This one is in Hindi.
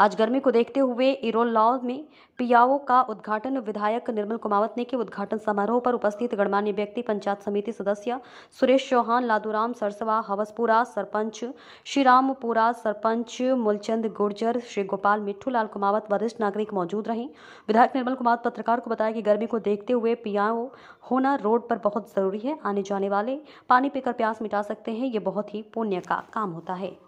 आज गर्मी को देखते हुए इरोलाव में पियाओ का उद्घाटन विधायक निर्मल कुमावत ने किया उद्घाटन समारोह पर उपस्थित गणमान्य व्यक्ति पंचायत समिति सदस्य सुरेश चौहान लादूराम सरसवा हवसपुरा सरपंच श्रीरामपुरा सरपंच मूलचंद गुर्जर श्री गोपाल मिट्ठू लाल कुमावत वरिष्ठ नागरिक मौजूद रहे विधायक निर्मल कुमावत पत्रकार को बताया कि गर्मी को देखते हुए पियाओ होना रोड पर बहुत जरूरी है आने जाने वाले पानी पीकर प्यास मिटा सकते हैं ये बहुत ही पुण्य का काम होता है